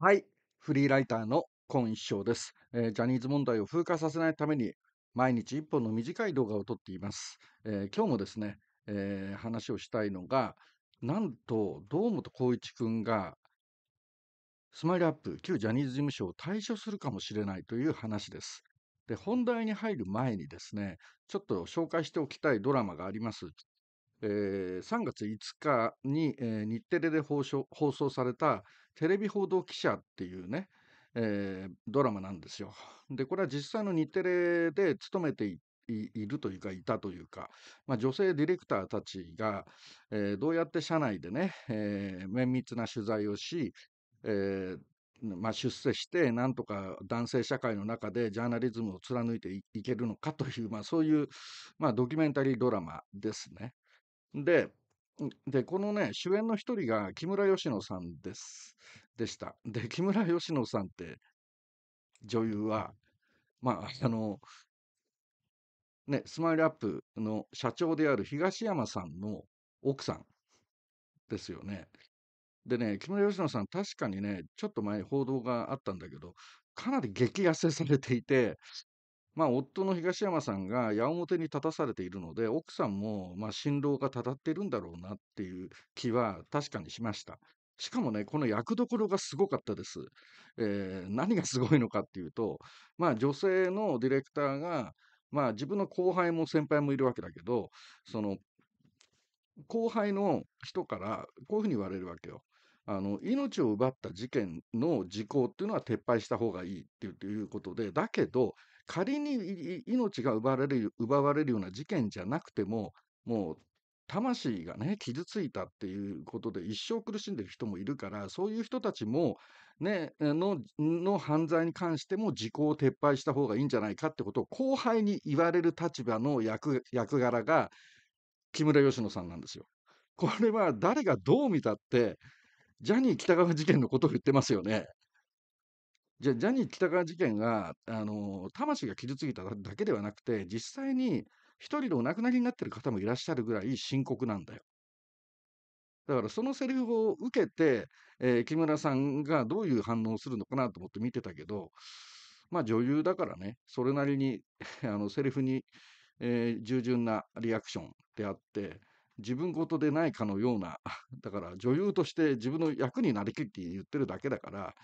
はい。フリーライターの今一生です、えー、ジャニーズ問題を風化させないために、毎日一本の短い動画を撮っています。えー、今日もですね、えー、話をしたいのが、なんと、堂本光一くんが、スマイルアップ、旧ジャニーズ事務所を退所するかもしれないという話です。で、本題に入る前にですね、ちょっと紹介しておきたいドラマがあります。えー、3月5日に、えー、日テレで放送された「テレビ報道記者」っていうね、えー、ドラマなんですよ。でこれは実際の日テレで勤めているというかいたというか、まあ、女性ディレクターたちが、えー、どうやって社内でね、綿密な取材をし、まあ、出世してなんとか男性社会の中でジャーナリズムを貫いていけるのかという、まあ、そういう、まあ、ドキュメンタリードラマですね。で、で、このね、主演の一人が木村佳乃さんです、でした。で、木村佳乃さんって女優は、まあ、あの、ね、スマイルアップの社長である東山さんの奥さんですよね。でね、木村佳乃さん、確かにね、ちょっと前報道があったんだけど、かなり激痩せされていて、まあ、夫の東山さんが矢面に立たされているので、奥さんも、まあ、辛労がたたってるんだろうなっていう気は確かにしました。しかもね、この役どころがすごかったです。えー、何がすごいのかっていうと、まあ、女性のディレクターが、まあ、自分の後輩も先輩もいるわけだけど、その後輩の人からこういうふうに言われるわけよ。あの命を奪った事件の時効っていうのは撤廃した方がいいっていうことで、だけど、仮に命が奪われる奪われるような事件じゃなくても、もう魂がね、傷ついたっていうことで一生苦しんでる人もいるから、そういう人たちも、ね、のの犯罪に関しても時効を撤廃した方がいいんじゃないかってことを後輩に言われる立場の役役柄が木村佳乃さんなんですよ。これは誰がどう見たってジャニー喜多川事件のことを言ってますよね。じゃあ、ジャニー喜多川事件が、あの、魂が傷ついただけではなくて、実際に一人でお亡くなりになっている方もいらっしゃるぐらい深刻なんだよ。だからそのセリフを受けて、えー、木村さんがどういう反応をするのかなと思って見てたけど、まあ女優だからね、それなりにあのセリフに、えー、従順なリアクションであって、自分事でないかのような、だから女優として自分の役になりきって言ってるだけだから、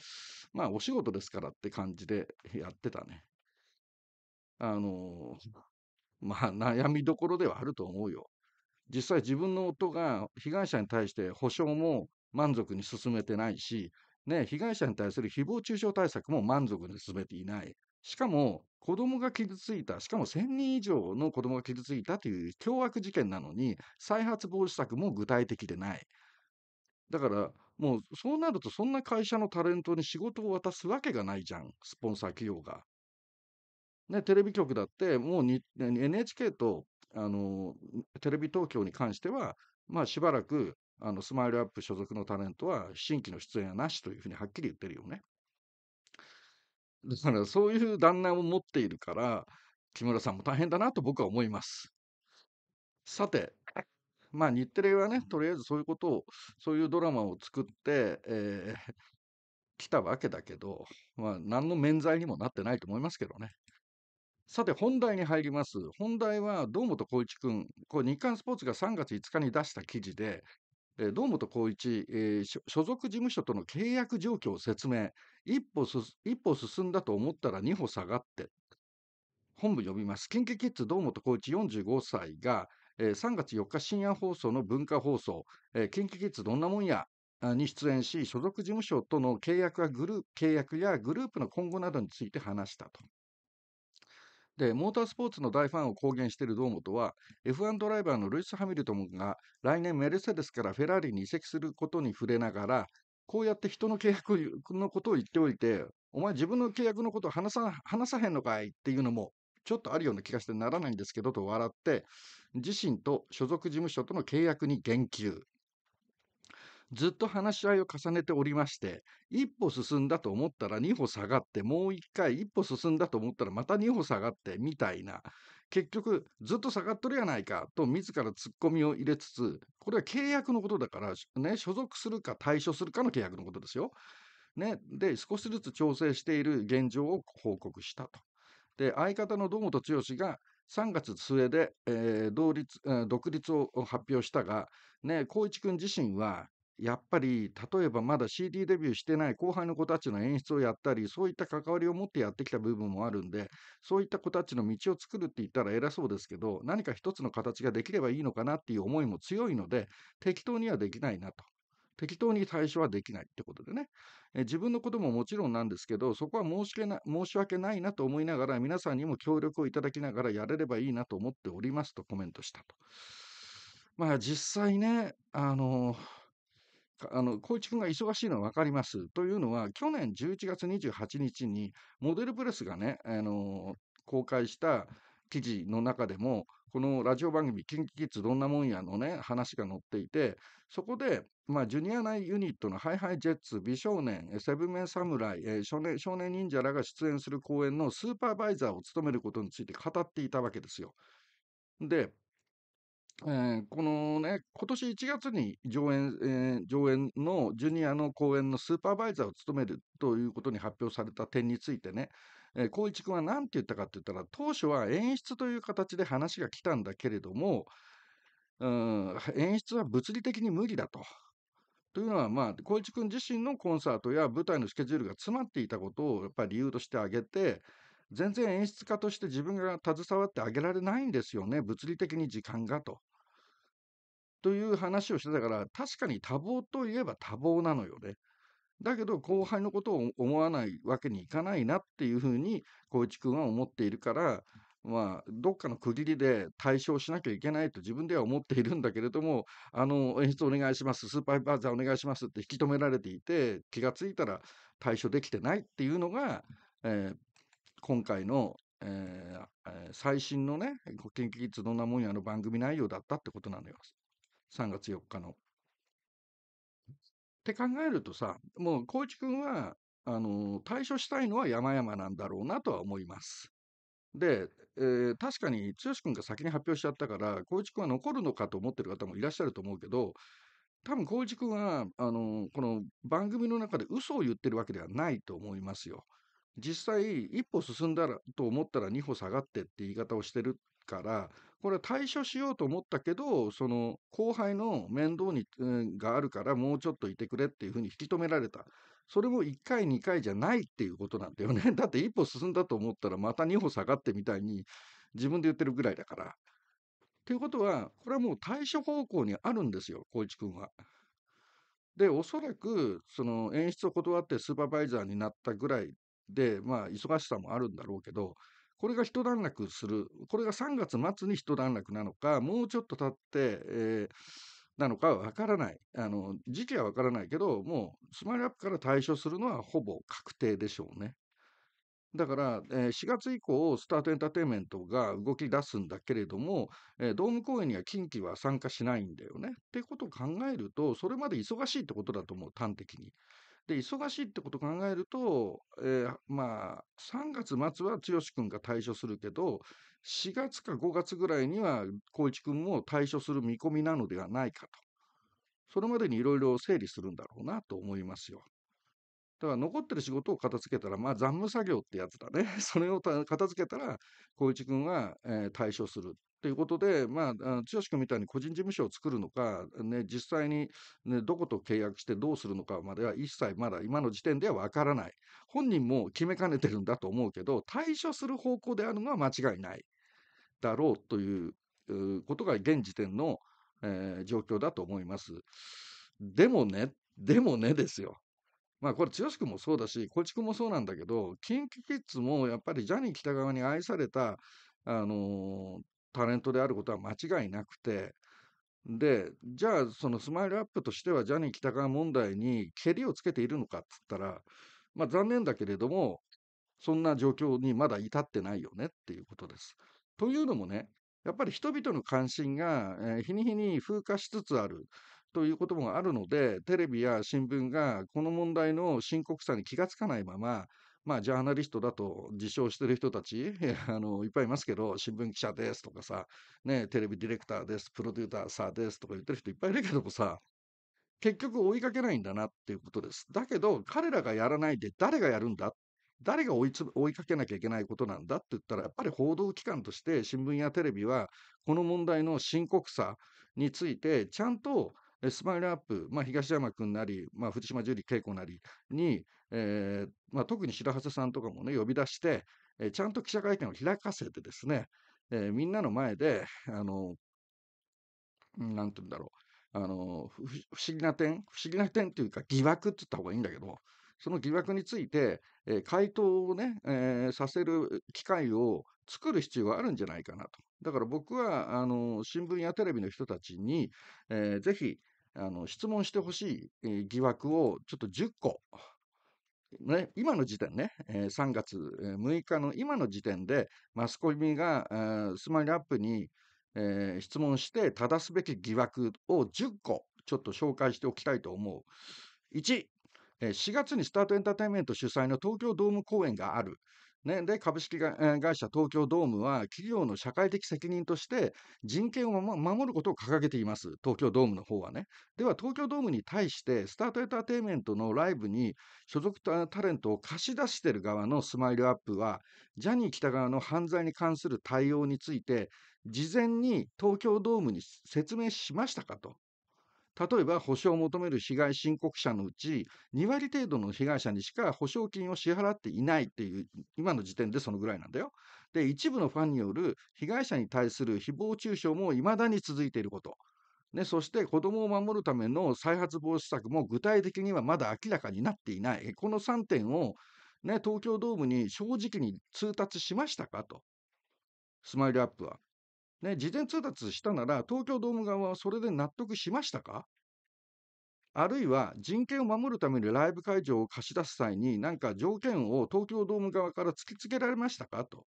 まあお仕事ですからって感じでやってたね。あの、まあ悩みどころではあると思うよ。実際自分の夫が被害者に対して保証も満足に進めてないし、ね、被害者に対する誹謗中傷対策も満足に進めていない。しかも、子供が傷ついた、しかも1000人以上の子供が傷ついたという凶悪事件なのに、再発防止策も具体的でない。だから、もうそうなると、そんな会社のタレントに仕事を渡すわけがないじゃん、スポンサー企業が。ね、テレビ局だって、もう NHK とあのテレビ東京に関しては、まあ、しばらくあのスマイルアップ所属のタレントは新規の出演はなしというふうにはっきり言ってるよね。だからそういう旦那を持っているから、木村さんも大変だなと僕は思います。さて、まあ日テレはね、とりあえずそういうことを、そういうドラマを作って、えー、来たわけだけど、まあ何の免罪にもなってないと思いますけどね。さて本題に入ります。本題は堂本光一君、これ日刊スポーツが3月5日に出した記事で、えー、堂本光一、えー、所属事務所との契約状況を説明一歩一歩進んだと思ったら二歩下がって本部読みます。近畿キッズ堂本光一45歳が、えー、3月4日深夜放送の文化放送、えー、近畿キッズどんなもんやに出演し、所属事務所との契約やグルやグループの今後などについて話したと。で、モータースポーツの大ファンを公言している堂本は、F1 ドライバーのルイス・ハミルトンが来年メルセデスからフェラーリに移籍することに触れながら、こうやって人の契約のことを言っておいて、お前自分の契約のことを話さ話さへんのかいっていうのも、ちょっとあるような気がしてならないんですけどと笑って、自身と所属事務所との契約に言及。ずっと話し合いを重ねておりまして、一歩進んだと思ったら2歩下がって、もう一回一歩進んだと思ったらまた2歩下がってみたいな、結局ずっと下がっとるやないかと自らツッコミを入れつつ、これは契約のことだから、ね、所属するか対処するかの契約のことですよ。ね、で、少しずつ調整している現状を報告したと。で、相方の堂本剛が、3月末で、えー、独立を発表したが、ね、光一君自身は、やっぱり、例えばまだ CD デビューしてない後輩の子たちの演出をやったり、そういった関わりを持ってやってきた部分もあるんで、そういった子たちの道を作るって言ったら偉そうですけど、何か一つの形ができればいいのかなっていう思いも強いので、適当にはできないなと。適当に対処はできないってことでね、え自分のことももちろんなんですけど、そこは申し訳な申し訳ないなと思いながら、皆さんにも協力をいただきながらやれればいいなと思っておりますとコメントしたと。まあ実際ね、あのーあの光一君が忙しいのは分かります。というのは、去年11月28日に、モデルプレスがね、あの公開した記事の中でも、このラジオ番組、キンキキッズどんなもんやのね、話が載っていて、そこで、まあ、ジュニア内ユニットのハイハイジェッツ、美少年、セブンメン侍、えー、少年、少年忍者らが出演する公演のスーパーバイザーを務めることについて語っていたわけですよ。で、えー、このね、今年1月に上演、えー、上演のジュニアの公演のスーパーバイザーを務めるということに発表された点についてね、えー、光一君は何て言ったかって言ったら、当初は演出という形で話が来たんだけれども、うん、演出は物理的に無理だと。というのは、まあ、光一君自身のコンサートや舞台のスケジュールが詰まっていたことをやっぱり理由として挙げて、全然演出家として自分が携わってあげられないんですよね、物理的に時間がと。という話をしてたから、確かに多忙といえば多忙なのよね。だけど、後輩のことを思わないわけにいかないなっていうふうに、光一君は思っているから、まあ、どっかの区切りで対象しなきゃいけないと自分では思っているんだけれども、あの、演出お願いします、スーパーバーザーお願いしますって引き止められていて、気がついたら対処できてないっていうのが、えー、今回の、えー、最新のね、研究技術どんなもんやの番組内容だったってことなのよ。3月4日の。って考えるとさ、もう光一んは、あの、対処したいのは山々なんだろうなとは思います。で、えー、確かに剛君が先に発表しちゃったから、光一くんは残るのかと思ってる方もいらっしゃると思うけど、多分光一くんはあのこの番組の中で嘘を言ってるわけではないと思いますよ。実際、一歩進んだらと思ったら二歩下がってって言い方をしてるから、これは対処しようと思ったけど、その後輩の面倒に、うん、があるからもうちょっといてくれっていうふうに引き止められた。それも一回、二回じゃないっていうことなんだよね。だって一歩進んだと思ったらまた二歩下がってみたいに自分で言ってるぐらいだから。ということは、これはもう対処方向にあるんですよ、光一君は。で、おそらく、その演出を断ってスーパーバイザーになったぐらいで、まあ、忙しさもあるんだろうけど、これが一段落する、これが3月末に一段落なのか、もうちょっと経って、えー、なのかは分からないあの、時期は分からないけど、もうスマイルアップから対処するのはほぼ確定でしょうね。だから、えー、4月以降、スタートエンターテインメントが動き出すんだけれども、えー、ドーム公演には近畿は参加しないんだよね。ってことを考えると、それまで忙しいってことだと思う、端的に。で、忙しいってことを考えると、えー、まあ、3月末は剛君が退所するけど、4月か5月ぐらいには光一君も退所する見込みなのではないかと。それまでにいろいろ整理するんだろうなと思いますよ。だから残ってる仕事を片付けたら、まあ、残務作業ってやつだね。それを片付けたら、光一君は、えー、対処する。ということで、まあ、剛君みたいに個人事務所を作るのか、ね、実際に、ね、どこと契約してどうするのかまでは一切まだ今の時点ではわからない。本人も決めかねてるんだと思うけど、対処する方向であるのは間違いないだろうということが現時点の、えー、状況だと思います。でもね、でもねですよ。まあこれ、剛君もそうだし、小池君もそうなんだけど、キンキキッズもやっぱりジャニー北側に愛された、あのタレントであることは間違いなくて、で、じゃあ、そのスマイルアップとしては、ジャニー喜多川問題にけりをつけているのかっつったら、まあ、残念だけれども、そんな状況にまだ至ってないよねっていうことです。というのもね、やっぱり人々の関心が、え日に日に風化しつつあるということもあるので、テレビや新聞がこの問題の深刻さに気がつかないまま、まあ、ジャーナリストだと自称してる人たち、あの、いっぱいいますけど、新聞記者ですとかさ、ね、テレビディレクターです、プロデューサーさですとか言ってる人いっぱいいるけどもさ、結局追いかけないんだなっていうことです。だけど、彼らがやらないで誰がやるんだ誰が追いつ追いかけなきゃいけないことなんだって言ったら、やっぱり報道機関として新聞やテレビは、この問題の深刻さについて、ちゃんとスマイルアップ、まあ、東山君なり、まあ、藤島樹里恵子なりに、えーまあ、特に白瀬さんとかもね、呼び出して、えー、ちゃんと記者会見を開かせてですね、えー、みんなの前で、あの、なんて言うんだろう、あの、不思議な点、不思議な点というか疑惑って言った方がいいんだけど、その疑惑について、えー、回答をね、えー、させる機会を作る必要があるんじゃないかなと。だから僕は、あの、新聞やテレビの人たちに、えー、ぜひ、あの、質問してほしい疑惑をちょっと10個、ね、今の時点ね、3月6日の今の時点で、マスコミが、スマイルアップに、えー、質問して正すべき疑惑を10個、ちょっと紹介しておきたいと思う。1、4月にスタートエンターテインメント主催の東京ドーム公演がある。ね、で、株式会社東京ドームは、企業の社会的責任として、人権を守ることを掲げています、東京ドームの方はね。では、東京ドームに対して、スタートエンターテインメントのライブに所属タレントを貸し出している側のスマイルアップは、ジャニー喜多川の犯罪に関する対応について、事前に東京ドームに説明しましたかと。例えば補償を求める被害申告者のうち、2割程度の被害者にしか補償金を支払っていないっていう、今の時点でそのぐらいなんだよ。で、一部のファンによる被害者に対する誹謗中傷も未だに続いていること。ね、そして子どもを守るための再発防止策も具体的にはまだ明らかになっていない、この3点を、ね、東京ドームに正直に通達しましたかと、スマイルアップは。ね、事前通達したなら、東京ドーム側はそれで納得しましたかあるいは人権を守るためにライブ会場を貸し出す際に、なんか条件を東京ドーム側から突きつけられましたかと。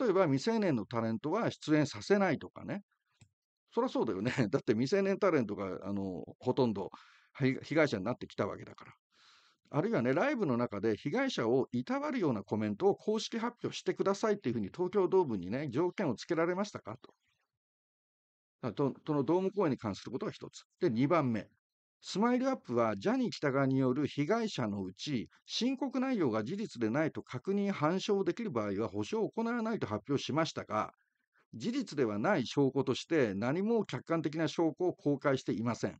例えば未成年のタレントは出演させないとかね。そりゃそうだよね。だって未成年タレントがあのほとんど被害者になってきたわけだから。あるいはね、ライブの中で被害者をいたわるようなコメントを公式発表してくださいっていうふうに東京ドームにね、条件をつけられましたかと。そのドーム公演に関することが一つ。で、2番目。スマイルアップはジャニー喜多川による被害者のうち、申告内容が事実でないと確認・反証できる場合は保証を行わないと発表しましたが、事実ではない証拠として何も客観的な証拠を公開していません。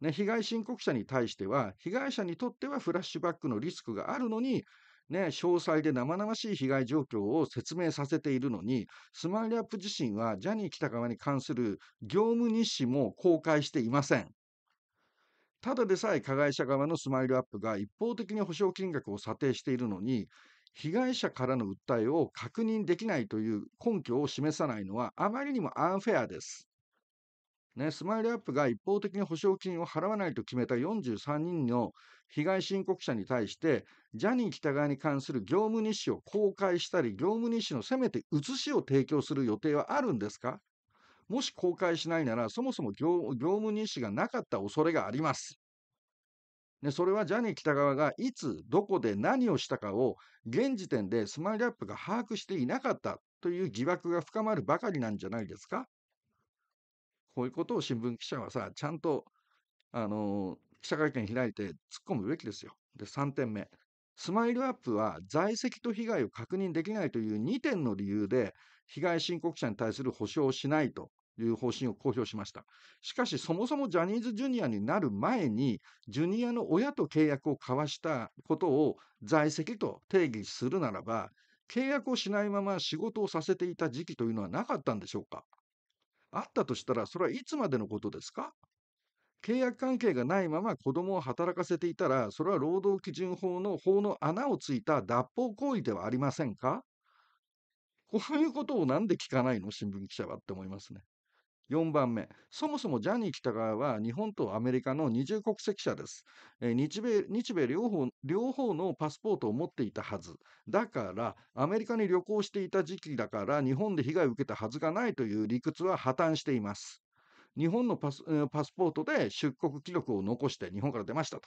ね、被害申告者に対しては、被害者にとってはフラッシュバックのリスクがあるのに、ね、詳細で生々しい被害状況を説明させているのに、スマイルアップ自身はジャニー北川に関する業務日誌も公開していません。ただでさえ加害者側のスマイルアップが一方的に保証金額を査定しているのに、被害者からの訴えを確認できないという根拠を示さないのはあまりにもアンフェアです。ね、スマイルアップが一方的に保証金を払わないと決めた43人の被害申告者に対して、ジャニー喜多川に関する業務日誌を公開したり、業務日誌のせめて写しを提供する予定はあるんですかもし公開しないなら、そもそも業務日誌がなかった恐れがあります。ね、それはジャニー喜多川がいつ、どこで何をしたかを現時点でスマイルアップが把握していなかったという疑惑が深まるばかりなんじゃないですかこういうことを新聞記者はさ、ちゃんと、あの、記者会見開いて突っ込むべきですよ。で、3点目。スマイルアップは在籍と被害を確認できないという2点の理由で、被害申告者に対する補償をしないという方針を公表しました。しかし、そもそもジャニーズジュニアになる前に、ジュニアの親と契約を交わしたことを在籍と定義するならば、契約をしないまま仕事をさせていた時期というのはなかったんでしょうかあったとしたら、それはいつまでのことですか契約関係がないまま子供を働かせていたら、それは労働基準法の法の穴をついた脱法行為ではありませんかこういうことをなんで聞かないの新聞記者はって思いますね。4番目、そもそもジャニー喜多川は日本とアメリカの二重国籍者です。日米日米両方両方のパスポートを持っていたはず。だから、アメリカに旅行していた時期だから、日本で被害を受けたはずがないという理屈は破綻しています。日本のパスパスポートで出国記録を残して日本から出ましたと。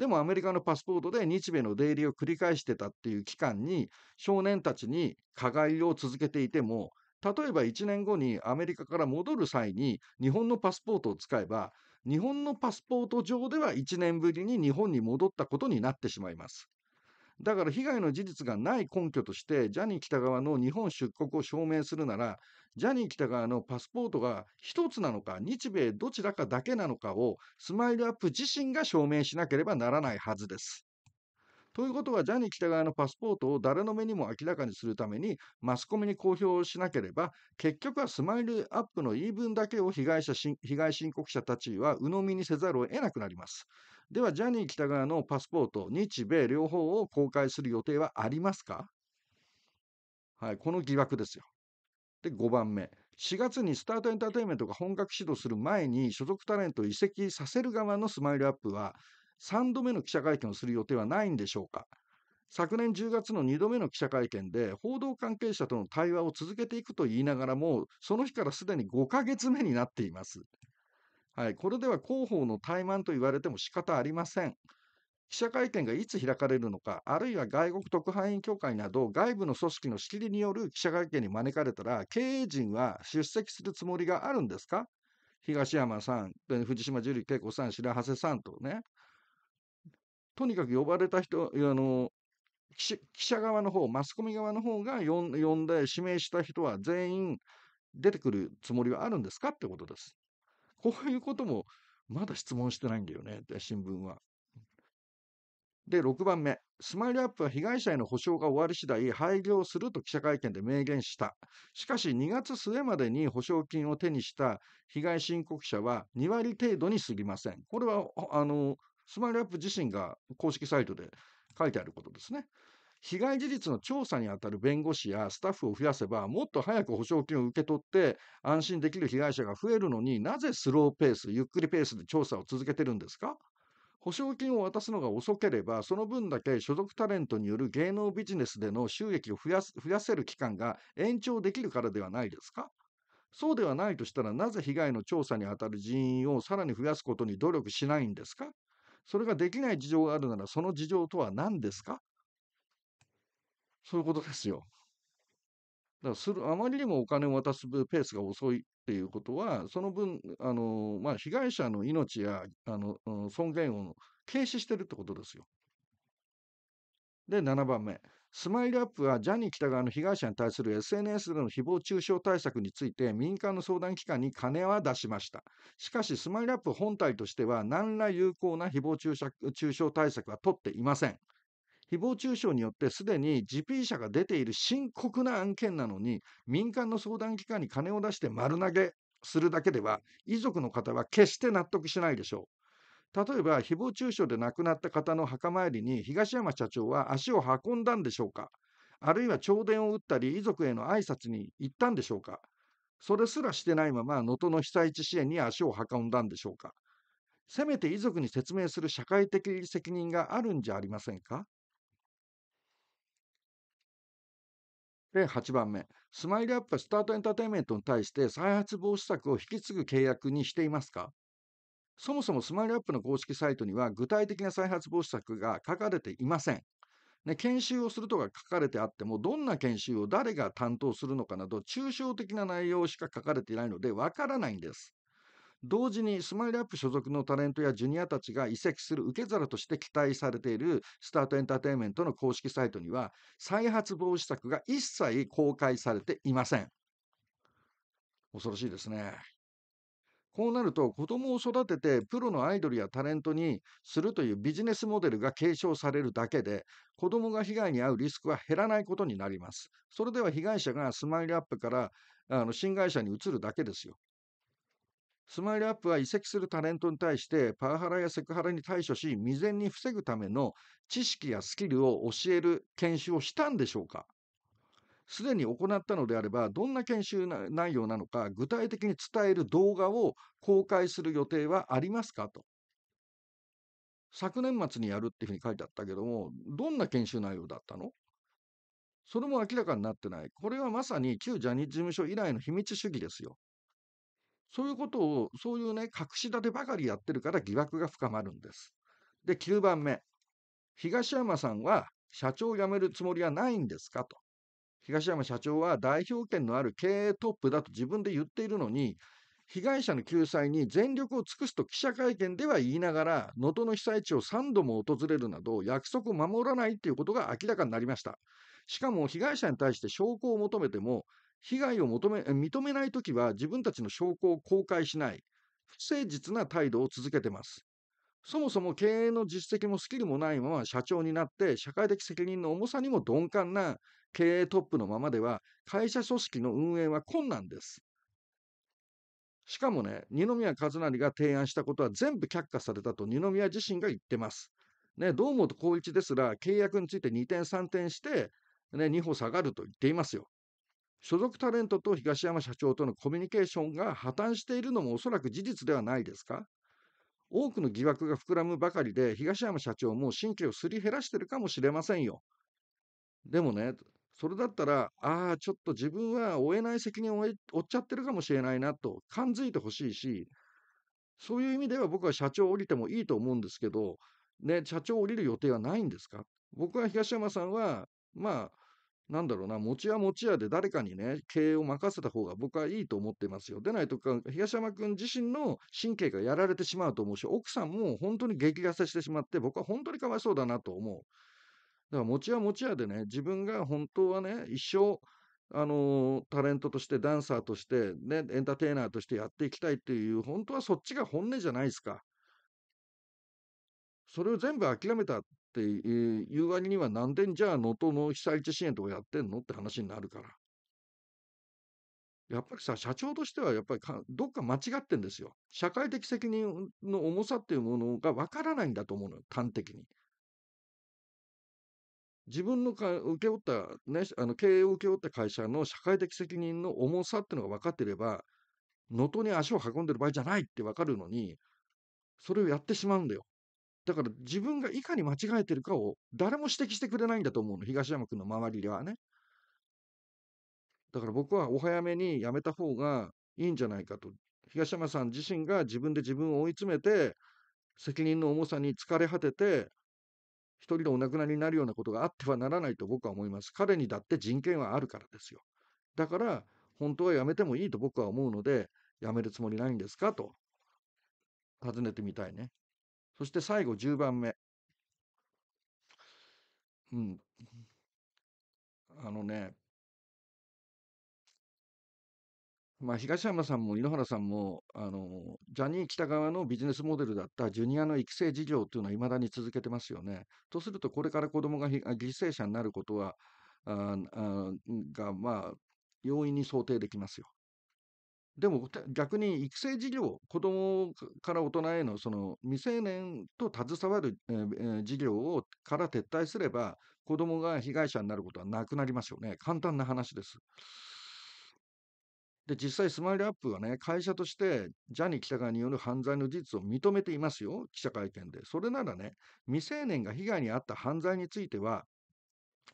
でもアメリカのパスポートで日米の出入りを繰り返してたっていう期間に少年たちに加害を続けていても例えば1年後にアメリカから戻る際に日本のパスポートを使えば、日本のパスポート上では1年ぶりに日本に戻ったことになってしまいます。だから被害の事実がない根拠として、ジャニー喜多川の日本出国を証明するなら、ジャニー喜多川のパスポートが1つなのか、日米どちらかだけなのかを、スマイルアップ自身が証明しなければならないはずです。ということは、ジャニー北川のパスポートを誰の目にも明らかにするために、マスコミに公表しなければ、結局はスマイルアップの言い分だけを被害者被害申告者たちは鵜呑みにせざるを得なくなります。では、ジャニー北川のパスポート、日米両方を公開する予定はありますかはい、この疑惑ですよ。で、5番目。4月にスタートエンターテインメントが本格始動する前に所属タレントを移籍させる側のスマイルアップは3度目の記者会見をする予定はないんでしょうか。昨年10月の2度目の記者会見で、報道関係者との対話を続けていくと言いながらも、その日からすでに5ヶ月目になっています。はい、これでは広報の怠慢と言われても仕方ありません。記者会見がいつ開かれるのか、あるいは外国特派員協会など外部の組織の仕切りによる記者会見に招かれたら、経営陣は出席するつもりがあるんですか東山さん、藤島ジュリー景子さん、白波瀬さんとね、とにかく呼ばれた人、あの、記者側の方、マスコミ側の方が呼んで指名した人は全員出てくるつもりはあるんですかってことです。こういうこともまだ質問してないんだよね、って新聞は。で、6番目、スマイルアップは被害者への補償が終わり次第廃業すると記者会見で明言した。しかし、2月末までに補償金を手にした被害申告者は2割程度にすぎません。これは、あの、スマイルアップ自身が公式サイトで書いてあることですね。被害事実の調査にあたる弁護士やスタッフを増やせば、もっと早く保証金を受け取って、安心できる被害者が増えるのになぜスローペース、ゆっくりペースで調査を続けてるんですか保証金を渡すのが遅ければ、その分だけ所属タレントによる芸能ビジネスでの収益を増や増やせる期間が延長できるからではないですかそうではないとしたら、なぜ被害の調査にあたる人員をさらに増やすことに努力しないんですかそれができない事情があるなら、その事情とは何ですかそういうことですよ。だからするあまりにもお金を渡すペースが遅いっていうことは、その分、あのまあ、被害者の命やあの尊厳を軽視してるってことですよ。で、7番目。スマイルアップはジャニー喜多川の被害者に対する SNS での誹謗中傷対策について民間の相談機関に金は出しました。しかし、スマイルアップ本体としては何ら有効な誹謗中傷対策は取っていません。誹謗中傷によってすでに GP 者が出ている深刻な案件なのに民間の相談機関に金を出して丸投げするだけでは遺族の方は決して納得しないでしょう。例えば、誹謗中傷で亡くなった方の墓参りに東山社長は足を運んだんでしょうかあるいは弔電を打ったり、遺族への挨拶に行ったんでしょうかそれすらしてないまま、能登の被災地支援に足を運んだんでしょうかせめて遺族に説明する社会的責任があるんじゃありませんかで、8番目、スマイルアップはスタートエンターテインメントに対して再発防止策を引き継ぐ契約にしていますかそもそもスマイルアップの公式サイトには具体的な再発防止策が書かれていません。ね、研修をするとか書かれてあっても、どんな研修を誰が担当するのかなど、抽象的な内容しか書かれていないので、わからないんです。同時に、スマイルアップ所属のタレントやジュニアたちが移籍する受け皿として期待されているスタートエンターテインメントの公式サイトには、再発防止策が一切公開されていません。恐ろしいですね。こうなると子供を育ててプロのアイドルやタレントにするというビジネスモデルが継承されるだけで子供が被害に遭うリスクは減らないことになります。それでは被害者がスマイルアップからあの新会社に移るだけですよ。スマイルアップは移籍するタレントに対してパワハラやセクハラに対処し未然に防ぐための知識やスキルを教える研修をしたんでしょうかすでに行ったのであれば、どんな研修内容なのか、具体的に伝える動画を公開する予定はありますかと。昨年末にやるっていうふうに書いてあったけども、どんな研修内容だったのそれも明らかになってない。これはまさに旧ジャニーズ事務所以来の秘密主義ですよ。そういうことを、そういうね、隠し立てばかりやってるから疑惑が深まるんです。で、9番目。東山さんは社長を辞めるつもりはないんですかと。東山社長は代表権のある経営トップだと自分で言っているのに、被害者の救済に全力を尽くすと記者会見では言いながら、能登の被災地を3度も訪れるなど、約束を守らないということが明らかになりました。しかも、被害者に対して証拠を求めても、被害を求め認めないときは自分たちの証拠を公開しない、不誠実な態度を続けてます。そもそも経営の実績もスキルもないまま社長になって、社会的責任の重さにも鈍感な経営トップのままでは、会社組織の運営は困難です。しかもね、二宮和也が提案したことは全部却下されたと二宮自身が言ってます。ね、堂本光一ですら契約について二点三点して、ね、歩下がると言っていますよ。所属タレントと東山社長とのコミュニケーションが破綻しているのもおそらく事実ではないですか多くの疑惑が膨らむばかりで、東山社長も神経をすり減らしてるかもしれませんよ。でもね、それだったら、ああ、ちょっと自分は負えない責任を負っちゃってるかもしれないなと感づいてほしいし、そういう意味では僕は社長降りてもいいと思うんですけど、ね、社長降りる予定はないんですか僕は東山さんは、まあ、なんだろうな、持ちは持ち屋で誰かにね、経営を任せた方が僕はいいと思ってますよ。でないとか、東山君自身の神経がやられてしまうと思うし、奥さんも本当に激痩せしてしまって、僕は本当にかわいそうだなと思う。だから、持ちは持ち屋でね、自分が本当はね、一生、あのタレントとして、ダンサーとして、ね、エンターテイナーとしてやっていきたいっていう、本当はそっちが本音じゃないですか。それを全部諦めたって言う割にはなんでんじゃあ能登の被災地支援とかやってんのって話になるから。やっぱりさ、社長としてはやっぱりどっか間違ってんですよ。社会的責任の重さっていうものがわからないんだと思うのよ、端的に。自分のか受け負った、ね、あの経営を請け負った会社の社会的責任の重さっていうのが分かってれば、能登に足を運んでる場合じゃないって分かるのに、それをやってしまうんだよ。だから自分がいかに間違えてるかを誰も指摘してくれないんだと思うの、東山君の周りではね。だから僕はお早めにやめた方がいいんじゃないかと。東山さん自身が自分で自分を追い詰めて、責任の重さに疲れ果てて、一人でお亡くなりになるようなことがあってはならないと僕は思います。彼にだって人権はあるからですよ。だから、本当はやめてもいいと僕は思うので、やめるつもりないんですかと尋ねてみたいね。そして最後10番目。うん。あのね、まあ、東山さんも井ノ原さんもあのジャニー喜多川のビジネスモデルだったジュニアの育成事業というのはいまだに続けてますよね。とするとこれから子どもが犠牲者になることはああがまあ容易に想定できますよ。でも逆に育成事業、子どもから大人へのその未成年と携わる、えー、事業をから撤退すれば、子どもが被害者になることはなくなりますよね、簡単な話です。で実際、スマイルアップはね、会社としてジャニー喜多川による犯罪の事実を認めていますよ、記者会見で。それならね、未成年が被害に遭った犯罪については、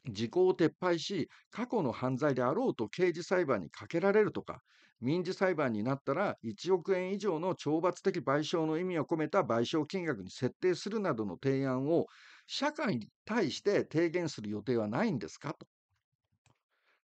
時効を撤廃し、過去の犯罪であろうと刑事裁判にかけられるとか、民事裁判になったら1億円以上の懲罰的賠償の意味を込めた賠償金額に設定するなどの提案を社会に対して提言する予定はないんですかと。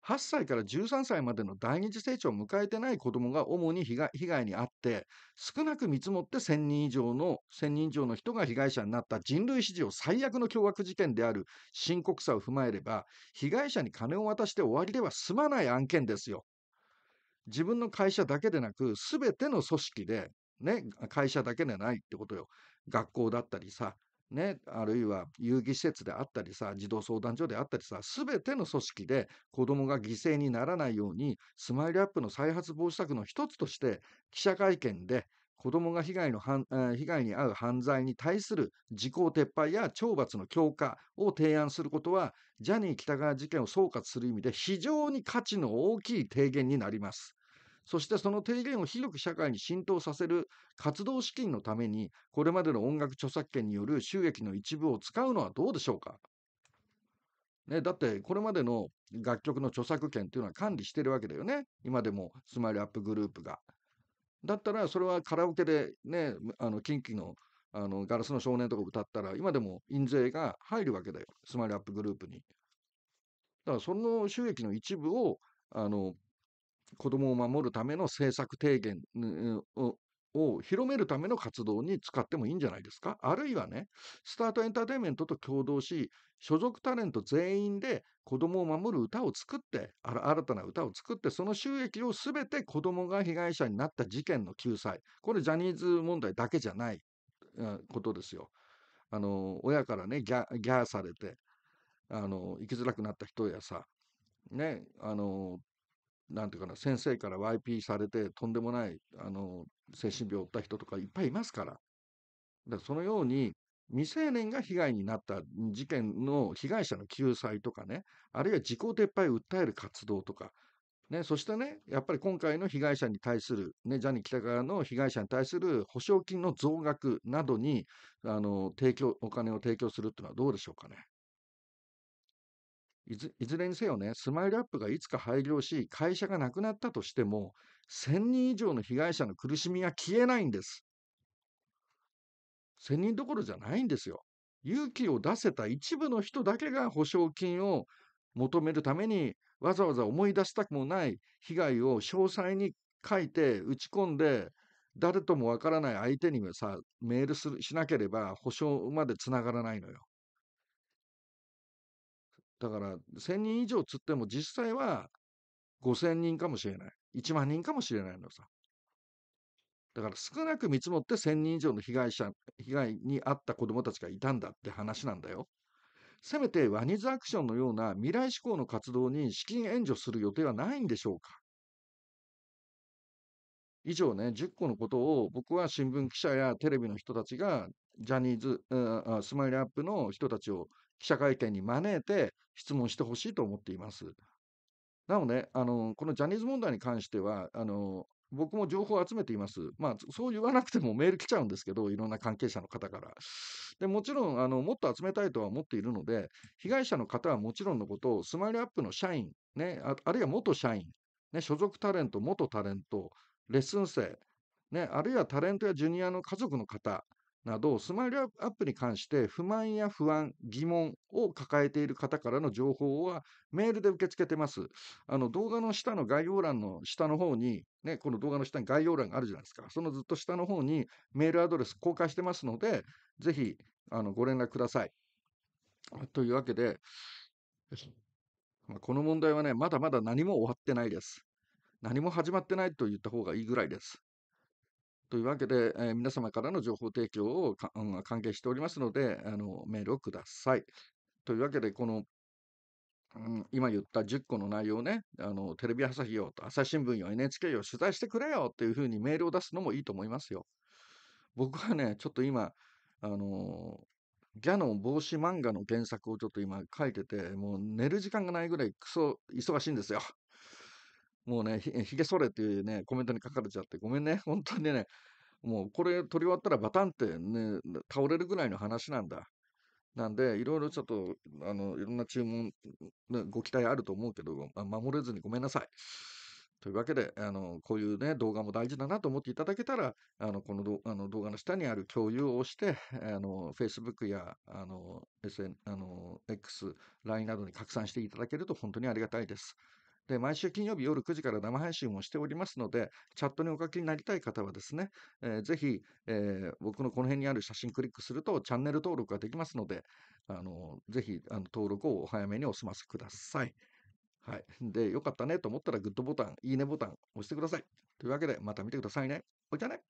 8歳から13歳までの第二次成長を迎えてない子どもが主に被害に遭って少なく見積もって1000人以上の1000人以上の人が被害者になった人類史上最悪の凶悪事件である深刻さを踏まえれば被害者に金を渡して終わりでは済まない案件ですよ。自分の会社だけでなく、すべての組織で、ね、会社だけでないってことよ。学校だったりさ、ね、あるいは遊戯施設であったりさ、児童相談所であったりさ、すべての組織で子供が犠牲にならないように、スマイルアップの再発防止策の一つとして、記者会見で、子供が被害の被害に遭う犯罪に対する時効撤廃や懲罰の強化を提案することは、ジャニー喜多川事件を総括する意味で非常に価値の大きい提言になります。そしてその提言を広く社会に浸透させる活動資金のために、これまでの音楽著作権による収益の一部を使うのはどうでしょうか。ね、だってこれまでの楽曲の著作権というのは管理してるわけだよね。今でもスマイルアップグループが。だったらそれはカラオケでね、あの近畿のあのガラスの少年とか歌ったら、今でも印税が入るわけだよ、スマイルアップグループに。だからその収益の一部をあの子どもを守るための政策提言を広めるための活動に使ってもいいんじゃないですかあるいはね、スタートエンターテインメントと共同し、所属タレント全員で子供を守る歌を作って、新たな歌を作って、その収益をすべて子供が被害者になった事件の救済。これジャニーズ問題だけじゃない、うん、ことですよ。あの、親からね、ギャギャーされて、あの、生きづらくなった人やさ、ね、あの、なんていうかな、先生から YP されて、とんでもない、あの、精神病を負った人とかいっぱいいますから。だそのように、未成年が被害になった事件の被害者の救済とかね、あるいは時効撤廃を訴える活動とか、ね、そしてね、やっぱり今回の被害者に対する、ね、ジャニー喜多川の被害者に対する保証金の増額などにあの提供お金を提供するっていうのはどうでしょうかね。いずいずれにせよね、スマイルアップがいつか廃業し、会社がなくなったとしても、1000人以上の被害者の苦しみが消えないんです。1000人どころじゃないんですよ。勇気を出せた一部の人だけが保証金を求めるために、わざわざ思い出したくもない被害を詳細に書いて打ち込んで、誰ともわからない相手にさ、メールするしなければ保証までつながらないのよ。だから、1000人以上釣っても実際は5000人かもしれない。1万人かもしれないのさ。だから少なく見積もって1000人以上の被害者、被害に遭った子供たちがいたんだって話なんだよ。せめてワニズアクションのような未来志向の活動に資金援助する予定はないんでしょうか以上ね、10個のことを僕は新聞記者やテレビの人たちがジャニーズ、スマイルアップの人たちを記者会見に招いて質問してほしいと思っています。なので、あのこのジャニーズ問題に関しては、あの僕も情報を集めています。まあ、そう言わなくてもメール来ちゃうんですけど、いろんな関係者の方から。でもちろんあの、もっと集めたいとは思っているので、被害者の方はもちろんのことを、スマイルアップの社員、ね、ああるいは元社員、ね、所属タレント、元タレント、レッスン生、ね、あるいはタレントやジュニアの家族の方、など、スマイルアップに関して不満や不安、疑問を抱えている方からの情報はメールで受け付けてます。あの動画の下の概要欄の下の方に、ね、この動画の下に概要欄があるじゃないですか。そのずっと下の方にメールアドレス公開してますので、ぜひあのご連絡ください。というわけで、まこの問題はね、まだまだ何も終わってないです。何も始まってないと言った方がいいぐらいです。というわけで、えー、皆様からの情報提供をうん、関係しておりますのであの、メールをください。というわけで、この、うん、今言った10個の内容ね、あのテレビ朝日よ、朝日新聞よ、NHK よ、取材してくれよっていうふうにメールを出すのもいいと思いますよ。僕はね、ちょっと今、あのギャノン帽子漫画の原作をちょっと今書いてて、もう寝る時間がないぐらいクソ忙しいんですよ。もうね、ひげ剃れっていうね、コメントに書かれちゃって、ごめんね、本当にね、もうこれ取り終わったらバタンってね、倒れるぐらいの話なんだ。なんで、いろいろちょっと、あの、いろんな注文、ご期待あると思うけど、守れずにごめんなさい。というわけで、あの、こういうね、動画も大事だなと思っていただけたら、あの、このあの動画の下にある共有をして、あの、Facebook や、あの、SN、あの、X、LINE などに拡散していただけると本当にありがたいです。で、毎週金曜日夜9時から生配信をしておりますので、チャットにお書きになりたい方はですね、えー、ぜひ、えー、僕のこの辺にある写真クリックするとチャンネル登録ができますので、あのぜひあの登録をお早めにお済ませください。はい。で、よかったねと思ったらグッドボタン、いいねボタン押してください。というわけで、また見てくださいね。おじゃね